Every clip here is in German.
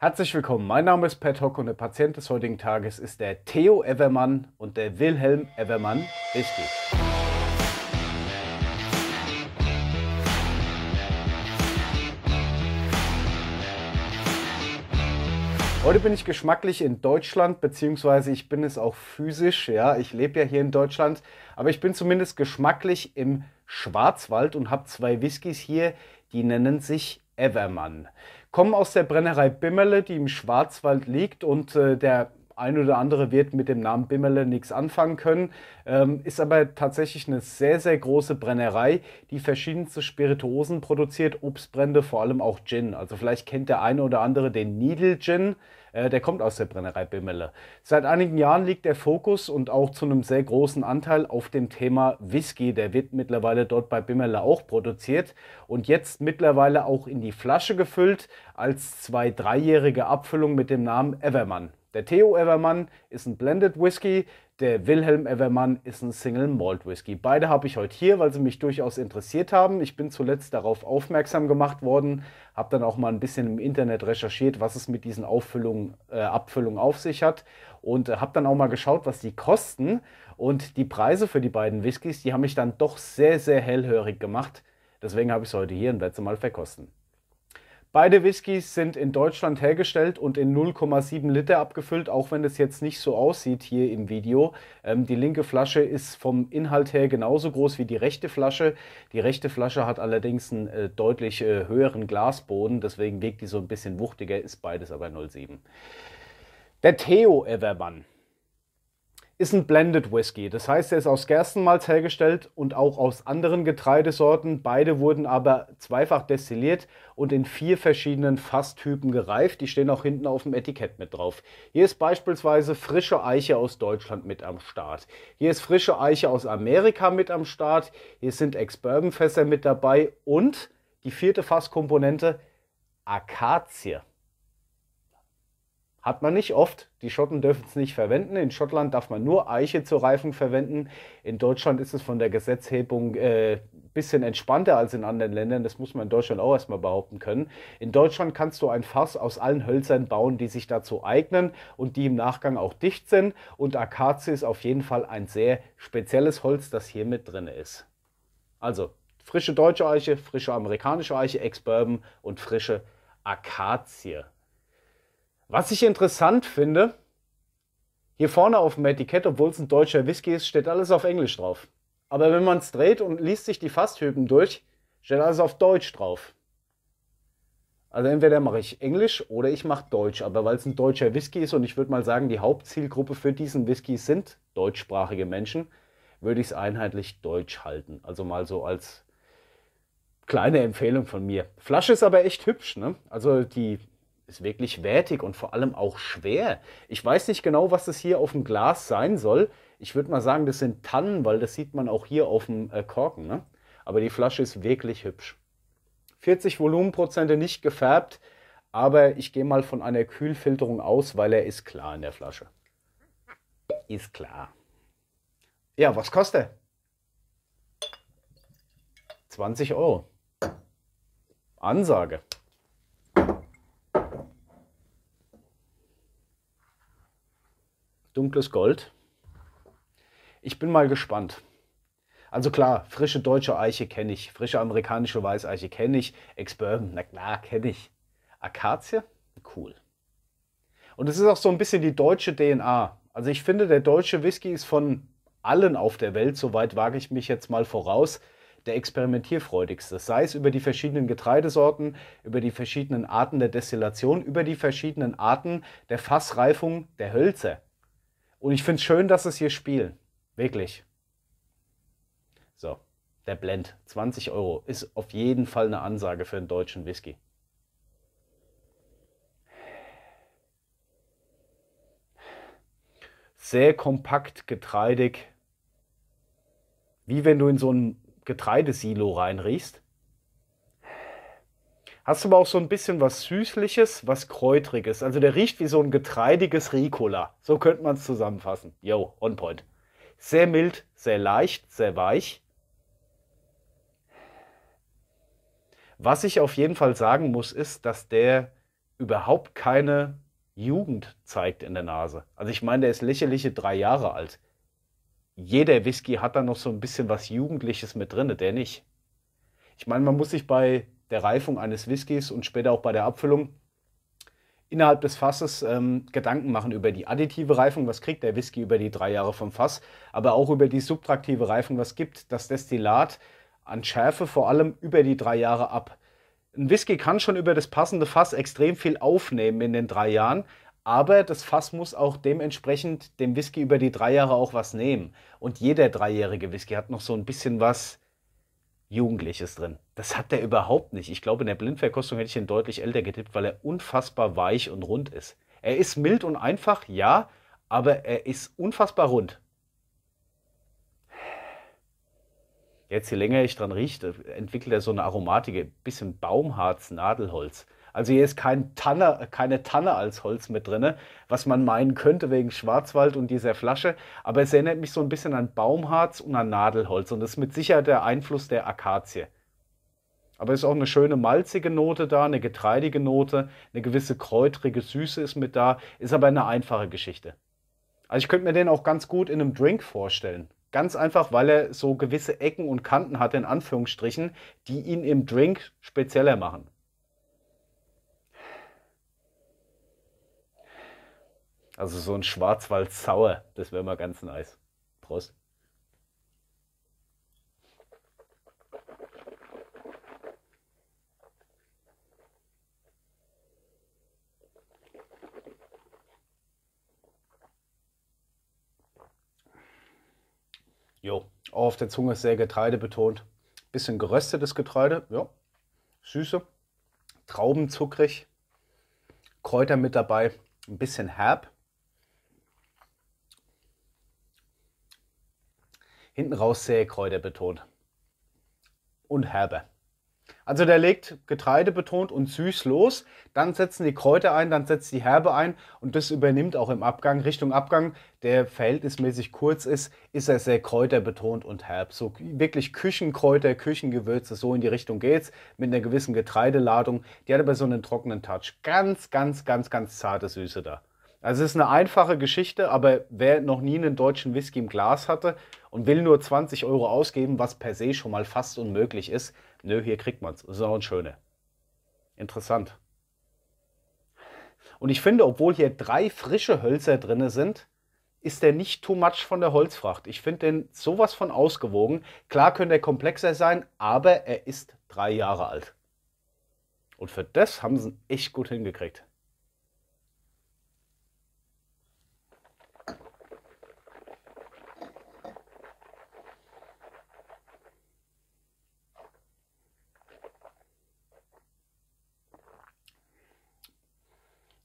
Herzlich willkommen, mein Name ist Pat Hock und der Patient des heutigen Tages ist der Theo Evermann und der Wilhelm Evermann. Richtig. Heute bin ich geschmacklich in Deutschland, beziehungsweise ich bin es auch physisch, ja, ich lebe ja hier in Deutschland, aber ich bin zumindest geschmacklich im Schwarzwald und habe zwei Whiskys hier, die nennen sich Evermann kommen aus der Brennerei Bimmerle, die im Schwarzwald liegt und äh, der ein oder andere wird mit dem Namen Bimmerle nichts anfangen können, ähm, ist aber tatsächlich eine sehr, sehr große Brennerei, die verschiedenste Spirituosen produziert, Obstbrände, vor allem auch Gin. Also vielleicht kennt der eine oder andere den Needle Gin. Äh, der kommt aus der Brennerei Bimmerle. Seit einigen Jahren liegt der Fokus und auch zu einem sehr großen Anteil auf dem Thema Whisky. Der wird mittlerweile dort bei Bimmerle auch produziert und jetzt mittlerweile auch in die Flasche gefüllt als zwei dreijährige Abfüllung mit dem Namen Evermann. Der Theo Evermann ist ein Blended Whisky, der Wilhelm Evermann ist ein Single Malt Whisky. Beide habe ich heute hier, weil sie mich durchaus interessiert haben. Ich bin zuletzt darauf aufmerksam gemacht worden, habe dann auch mal ein bisschen im Internet recherchiert, was es mit diesen Auffüllungen, äh, Abfüllungen auf sich hat und äh, habe dann auch mal geschaut, was die kosten und die Preise für die beiden Whiskys, die haben mich dann doch sehr, sehr hellhörig gemacht. Deswegen habe ich es heute hier und werde sie mal verkosten. Beide Whiskys sind in Deutschland hergestellt und in 0,7 Liter abgefüllt, auch wenn es jetzt nicht so aussieht hier im Video. Ähm, die linke Flasche ist vom Inhalt her genauso groß wie die rechte Flasche. Die rechte Flasche hat allerdings einen äh, deutlich äh, höheren Glasboden, deswegen wiegt die so ein bisschen wuchtiger, ist beides aber 0,7. Der Theo Evermann ist ein Blended Whisky. Das heißt, er ist aus Gerstenmalz hergestellt und auch aus anderen Getreidesorten. Beide wurden aber zweifach destilliert und in vier verschiedenen Fasstypen gereift. Die stehen auch hinten auf dem Etikett mit drauf. Hier ist beispielsweise frische Eiche aus Deutschland mit am Start. Hier ist frische Eiche aus Amerika mit am Start. Hier sind Ex-Bourbon-Fässer mit dabei und die vierte Fasskomponente Akazie. Hat man nicht oft. Die Schotten dürfen es nicht verwenden. In Schottland darf man nur Eiche zur Reifung verwenden. In Deutschland ist es von der Gesetzgebung ein äh, bisschen entspannter als in anderen Ländern. Das muss man in Deutschland auch erstmal behaupten können. In Deutschland kannst du ein Fass aus allen Hölzern bauen, die sich dazu eignen und die im Nachgang auch dicht sind. Und Akazie ist auf jeden Fall ein sehr spezielles Holz, das hier mit drin ist. Also frische deutsche Eiche, frische amerikanische Eiche, Ex-Bourbon und frische Akazie. Was ich interessant finde, hier vorne auf dem Etikett, obwohl es ein deutscher Whisky ist, steht alles auf Englisch drauf. Aber wenn man es dreht und liest sich die Fasthüben durch, steht alles auf Deutsch drauf. Also entweder mache ich Englisch oder ich mache Deutsch. Aber weil es ein deutscher Whisky ist und ich würde mal sagen, die Hauptzielgruppe für diesen Whisky sind deutschsprachige Menschen, würde ich es einheitlich deutsch halten. Also mal so als kleine Empfehlung von mir. Flasche ist aber echt hübsch, ne? Also die ist wirklich wertig und vor allem auch schwer. Ich weiß nicht genau, was es hier auf dem Glas sein soll. Ich würde mal sagen, das sind Tannen, weil das sieht man auch hier auf dem äh, Korken. Ne? Aber die Flasche ist wirklich hübsch. 40 Volumenprozente nicht gefärbt, aber ich gehe mal von einer Kühlfilterung aus, weil er ist klar in der Flasche. Ist klar. Ja, was kostet er? 20 Euro. Ansage. dunkles Gold. Ich bin mal gespannt. Also klar, frische deutsche Eiche kenne ich, frische amerikanische Weißeiche kenne ich, Ex-Bourbon, na klar, kenne ich. Akazie? Cool. Und es ist auch so ein bisschen die deutsche DNA. Also ich finde, der deutsche Whisky ist von allen auf der Welt, soweit wage ich mich jetzt mal voraus, der experimentierfreudigste. Sei es über die verschiedenen Getreidesorten, über die verschiedenen Arten der Destillation, über die verschiedenen Arten der Fassreifung der Hölzer. Und ich finde es schön, dass es hier spielen. Wirklich. So, der Blend. 20 Euro ist auf jeden Fall eine Ansage für einen deutschen Whisky. Sehr kompakt, getreidig. Wie wenn du in so ein Getreidesilo reinriechst. Hast aber auch so ein bisschen was Süßliches, was Kräutriges. Also der riecht wie so ein getreidiges Ricola. So könnte man es zusammenfassen. Yo, on point. Sehr mild, sehr leicht, sehr weich. Was ich auf jeden Fall sagen muss, ist, dass der überhaupt keine Jugend zeigt in der Nase. Also ich meine, der ist lächerliche drei Jahre alt. Jeder Whisky hat da noch so ein bisschen was Jugendliches mit drin, der nicht. Ich meine, man muss sich bei der Reifung eines Whiskys und später auch bei der Abfüllung innerhalb des Fasses ähm, Gedanken machen über die additive Reifung, was kriegt der Whisky über die drei Jahre vom Fass, aber auch über die subtraktive Reifung, was gibt das Destillat an Schärfe vor allem über die drei Jahre ab. Ein Whisky kann schon über das passende Fass extrem viel aufnehmen in den drei Jahren, aber das Fass muss auch dementsprechend dem Whisky über die drei Jahre auch was nehmen. Und jeder dreijährige Whisky hat noch so ein bisschen was Jugendliches drin. Das hat der überhaupt nicht. Ich glaube, in der Blindverkostung hätte ich ihn deutlich älter getippt, weil er unfassbar weich und rund ist. Er ist mild und einfach, ja, aber er ist unfassbar rund. Jetzt, je länger ich dran rieche, entwickelt er so eine Aromatik, ein bisschen Baumharz, Nadelholz. Also hier ist kein Tanne, keine Tanne als Holz mit drin, was man meinen könnte wegen Schwarzwald und dieser Flasche. Aber es erinnert mich so ein bisschen an Baumharz und an Nadelholz. Und das ist mit Sicherheit der Einfluss der Akazie. Aber es ist auch eine schöne malzige Note da, eine getreidige Note, eine gewisse kräutrige Süße ist mit da, ist aber eine einfache Geschichte. Also ich könnte mir den auch ganz gut in einem Drink vorstellen. Ganz einfach, weil er so gewisse Ecken und Kanten hat, in Anführungsstrichen, die ihn im Drink spezieller machen. Also so ein Schwarzwald-Sauer, das wäre mal ganz nice. Prost. Auf der Zunge ist sehr Getreide betont. Bisschen geröstetes Getreide, ja. Süße. Traubenzuckrig. Kräuter mit dabei. Ein bisschen herb. Hinten raus sehr Kräuter betont. Und herber. Also der legt Getreide betont und süß los, dann setzen die Kräuter ein, dann setzt die Herbe ein und das übernimmt auch im Abgang, Richtung Abgang, der verhältnismäßig kurz ist, ist er sehr kräuterbetont und herb. So wirklich Küchenkräuter, Küchengewürze, so in die Richtung geht's, mit einer gewissen Getreideladung. Die hat aber so einen trockenen Touch. Ganz, ganz, ganz, ganz zarte Süße da. Also es ist eine einfache Geschichte, aber wer noch nie einen deutschen Whisky im Glas hatte und will nur 20 Euro ausgeben, was per se schon mal fast unmöglich ist, nö, hier kriegt man es. Das ist auch ein schöner. Interessant. Und ich finde, obwohl hier drei frische Hölzer drin sind, ist der nicht too much von der Holzfracht. Ich finde den sowas von ausgewogen. Klar könnte er komplexer sein, aber er ist drei Jahre alt. Und für das haben sie ihn echt gut hingekriegt.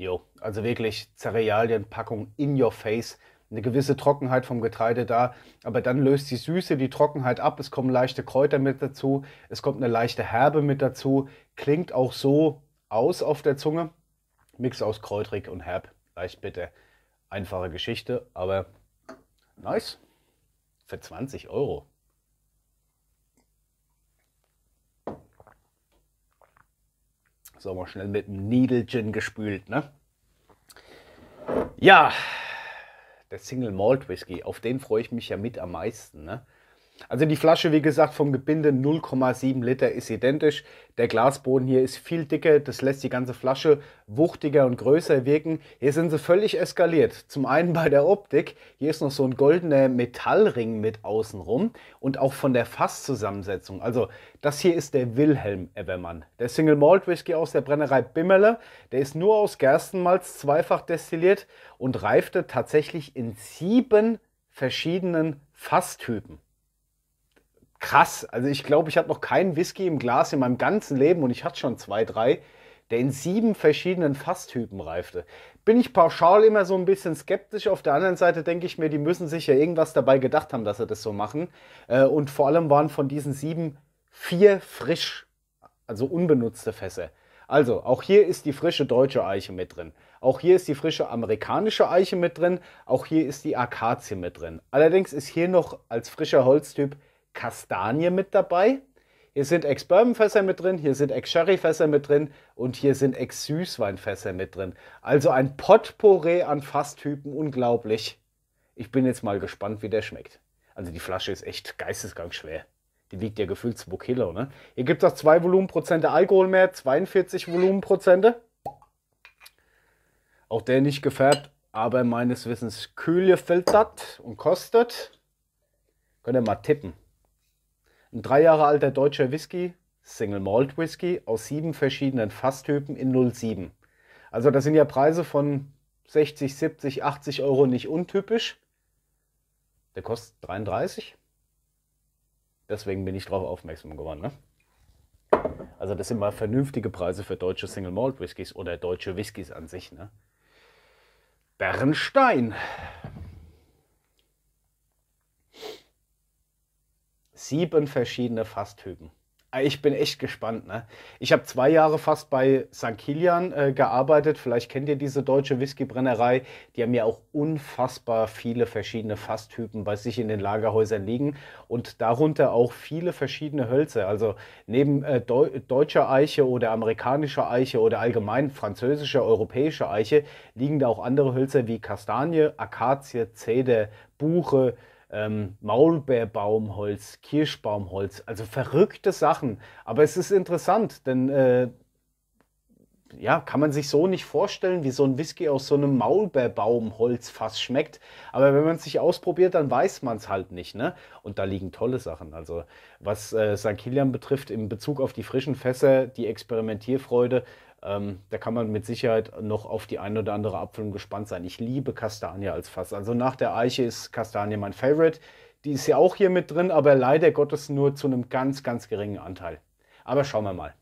Jo, also wirklich Cerealienpackung in your face. Eine gewisse Trockenheit vom Getreide da, aber dann löst die Süße die Trockenheit ab. Es kommen leichte Kräuter mit dazu, es kommt eine leichte Herbe mit dazu. Klingt auch so aus auf der Zunge. Mix aus kräutrig und herb, leicht bitter. Einfache Geschichte, aber nice. Für 20 Euro. So mal schnell mit dem Needle-Gin gespült, ne? Ja, der Single Malt Whisky, auf den freue ich mich ja mit am meisten, ne? Also die Flasche, wie gesagt, vom Gebinde 0,7 Liter ist identisch. Der Glasboden hier ist viel dicker, das lässt die ganze Flasche wuchtiger und größer wirken. Hier sind sie völlig eskaliert. Zum einen bei der Optik, hier ist noch so ein goldener Metallring mit außenrum und auch von der Fasszusammensetzung. Also das hier ist der Wilhelm Evermann. Der Single Malt Whisky aus der Brennerei Bimmerle, der ist nur aus Gerstenmalz zweifach destilliert und reifte tatsächlich in sieben verschiedenen Fasstypen krass. Also ich glaube, ich habe noch keinen Whisky im Glas in meinem ganzen Leben und ich hatte schon zwei, drei, der in sieben verschiedenen Fasstypen reifte. Bin ich pauschal immer so ein bisschen skeptisch. Auf der anderen Seite denke ich mir, die müssen sich ja irgendwas dabei gedacht haben, dass sie das so machen. Äh, und vor allem waren von diesen sieben vier frisch, also unbenutzte Fässer. Also, auch hier ist die frische deutsche Eiche mit drin. Auch hier ist die frische amerikanische Eiche mit drin. Auch hier ist die Akazie mit drin. Allerdings ist hier noch als frischer Holztyp Kastanie mit dabei. Hier sind Ex-Bourbon-Fässer mit drin, hier sind Ex-Sherry-Fässer mit drin und hier sind Ex-Süßwein-Fässer mit drin. Also ein Potpourri an Fasstypen, unglaublich. Ich bin jetzt mal gespannt, wie der schmeckt. Also die Flasche ist echt schwer. Die wiegt ja gefühlt 2 Kilo, ne? Hier gibt es auch 2 Volumenprozente Alkohol mehr, 42 Volumenprozente. Auch der nicht gefärbt, aber meines Wissens kühl gefiltert und kostet. Könnt ihr mal tippen. Ein drei Jahre alter deutscher Whisky, Single Malt Whisky, aus sieben verschiedenen Fasstypen in 07. Also das sind ja Preise von 60, 70, 80 Euro nicht untypisch. Der kostet 33. Deswegen bin ich darauf aufmerksam geworden. Ne? Also das sind mal vernünftige Preise für deutsche Single Malt Whiskys oder deutsche Whiskys an sich. Ne? Bernstein. sieben verschiedene Fasstypen. Äh, ich bin echt gespannt. Ne? Ich habe zwei Jahre fast bei St. Kilian äh, gearbeitet. Vielleicht kennt ihr diese deutsche Whiskybrennerei. Die haben ja auch unfassbar viele verschiedene Fasstypen bei sich in den Lagerhäusern liegen und darunter auch viele verschiedene Hölzer. Also neben äh, Deu deutscher Eiche oder amerikanischer Eiche oder allgemein französischer, europäischer Eiche liegen da auch andere Hölzer wie Kastanie, Akazie, Zeder, Buche, ähm, Maulbeerbaumholz, Kirschbaumholz, also verrückte Sachen. Aber es ist interessant, denn äh, ja, kann man sich so nicht vorstellen, wie so ein Whisky aus so einem Maulbeerbaumholzfass schmeckt. Aber wenn man es sich ausprobiert, dann weiß man es halt nicht. Ne? Und da liegen tolle Sachen. Also was äh, St. Kilian betrifft, in Bezug auf die frischen Fässer, die Experimentierfreude, ähm, da kann man mit Sicherheit noch auf die ein oder andere Abfüllung gespannt sein. Ich liebe Kastanie als Fass. Also nach der Eiche ist Kastanie mein Favorite. Die ist ja auch hier mit drin, aber leider Gottes nur zu einem ganz, ganz geringen Anteil. Aber schauen wir mal.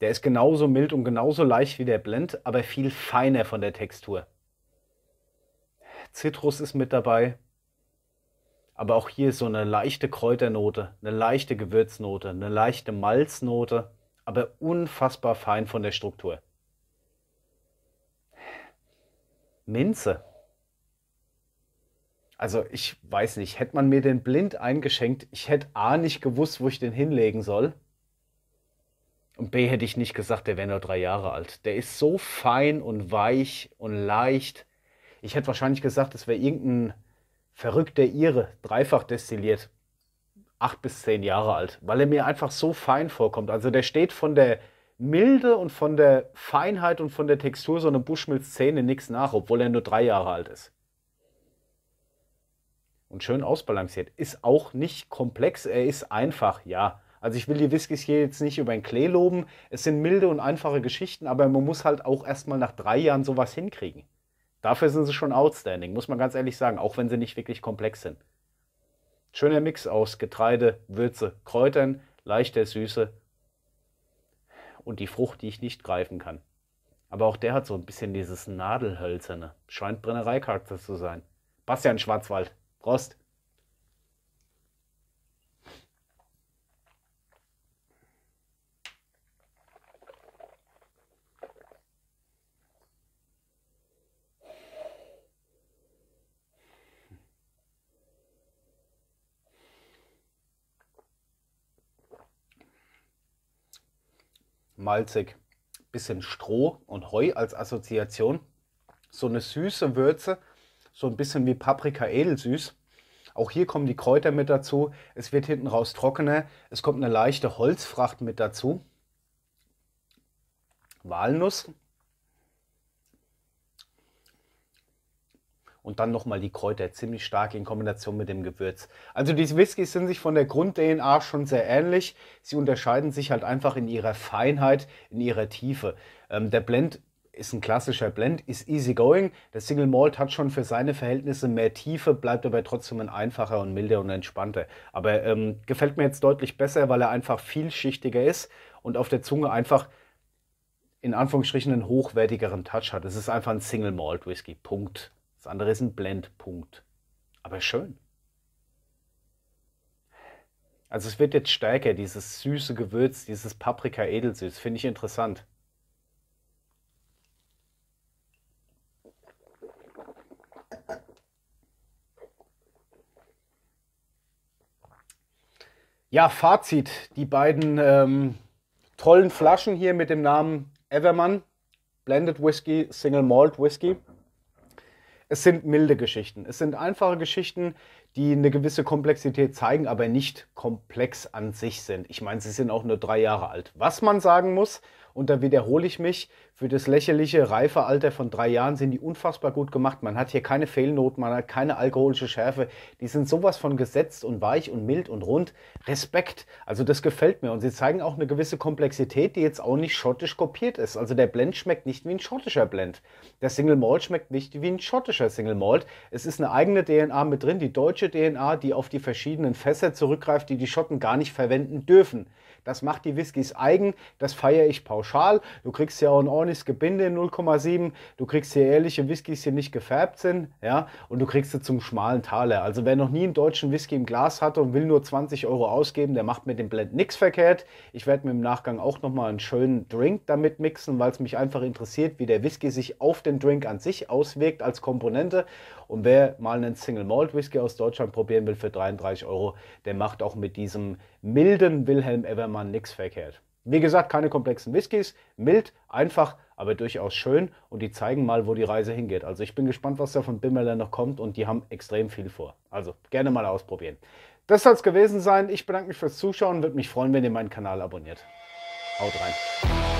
Der ist genauso mild und genauso leicht wie der Blend, aber viel feiner von der Textur. Zitrus ist mit dabei. Aber auch hier so eine leichte Kräuternote, eine leichte Gewürznote, eine leichte Malznote, aber unfassbar fein von der Struktur. Minze. Also ich weiß nicht, hätte man mir den blind eingeschenkt, ich hätte A nicht gewusst, wo ich den hinlegen soll. Und B hätte ich nicht gesagt, der wäre nur drei Jahre alt. Der ist so fein und weich und leicht. Ich hätte wahrscheinlich gesagt, es wäre irgendein Verrückter Ire, dreifach destilliert, acht bis zehn Jahre alt, weil er mir einfach so fein vorkommt. Also der steht von der Milde und von der Feinheit und von der Textur so eine Buschmilz-Szene nichts nach, obwohl er nur drei Jahre alt ist. Und schön ausbalanciert. Ist auch nicht komplex, er ist einfach, ja. Also ich will die Whiskys hier jetzt nicht über den Klee loben. Es sind milde und einfache Geschichten, aber man muss halt auch erstmal nach drei Jahren sowas hinkriegen. Dafür sind sie schon outstanding, muss man ganz ehrlich sagen, auch wenn sie nicht wirklich komplex sind. Schöner Mix aus Getreide, Würze, Kräutern, leichter Süße und die Frucht, die ich nicht greifen kann. Aber auch der hat so ein bisschen dieses Nadelhölzerne. Scheint Brennereicharakter zu sein. Bastian Schwarzwald. Prost! malzig, bisschen Stroh und Heu als Assoziation. So eine süße Würze, so ein bisschen wie Paprika edelsüß. Auch hier kommen die Kräuter mit dazu. Es wird hinten raus trockener. Es kommt eine leichte Holzfracht mit dazu. Walnuss, und dann nochmal die Kräuter, ziemlich stark in Kombination mit dem Gewürz. Also diese Whiskys sind sich von der Grund-DNA schon sehr ähnlich. Sie unterscheiden sich halt einfach in ihrer Feinheit, in ihrer Tiefe. Ähm, der Blend ist ein klassischer Blend, ist easy going. Der Single Malt hat schon für seine Verhältnisse mehr Tiefe, bleibt aber trotzdem ein einfacher und milder und entspannter. Aber ähm, gefällt mir jetzt deutlich besser, weil er einfach vielschichtiger ist und auf der Zunge einfach in Anführungsstrichen einen hochwertigeren Touch hat. Es ist einfach ein Single Malt Whisky. Punkt. Das andere ist ein Blendpunkt. Aber schön. Also es wird jetzt stärker, dieses süße Gewürz, dieses Paprika-Edelsüß, finde ich interessant. Ja, Fazit. Die beiden ähm, tollen Flaschen hier mit dem Namen Everman, Blended Whisky, Single Malt Whisky. Es sind milde Geschichten. Es sind einfache Geschichten, die eine gewisse Komplexität zeigen, aber nicht komplex an sich sind. Ich meine, sie sind auch nur drei Jahre alt. Was man sagen muss, und da wiederhole ich mich, für das lächerliche reife Alter von drei Jahren sind die unfassbar gut gemacht. Man hat hier keine Fehlnoten, man hat keine alkoholische Schärfe. Die sind sowas von gesetzt und weich und mild und rund. Respekt. Also das gefällt mir. Und sie zeigen auch eine gewisse Komplexität, die jetzt auch nicht schottisch kopiert ist. Also der Blend schmeckt nicht wie ein schottischer Blend. Der Single Malt schmeckt nicht wie ein schottischer Single Malt. Es ist eine eigene DNA mit drin, die deutsche DNA, die auf die verschiedenen Fässer zurückgreift, die die Schotten gar nicht verwenden dürfen. Das macht die Whiskys eigen, das feiere ich pauschal. Du kriegst ja auch einen braunes Gebinde in 0,7. Du kriegst hier ehrliche Whiskys, die nicht gefärbt sind. Ja? Und du kriegst sie zum schmalen Taler. Also wer noch nie einen deutschen Whisky im Glas hatte und will nur 20 Euro ausgeben, der macht mit dem Blend nichts verkehrt. Ich werde mir im Nachgang auch nochmal einen schönen Drink damit mixen, weil es mich einfach interessiert, wie der Whisky sich auf den Drink an sich auswirkt als Komponente. Und wer mal einen Single Malt Whisky aus Deutschland probieren will für 33 Euro, der macht auch mit diesem milden Wilhelm Evermann nichts verkehrt. Wie gesagt, keine komplexen Whiskys, mild, einfach, aber durchaus schön und die zeigen mal, wo die Reise hingeht. Also ich bin gespannt, was da von Bimmerler noch kommt und die haben extrem viel vor. Also gerne mal ausprobieren. Das soll es gewesen sein. Ich bedanke mich fürs Zuschauen, würde mich freuen, wenn ihr meinen Kanal abonniert. Haut rein.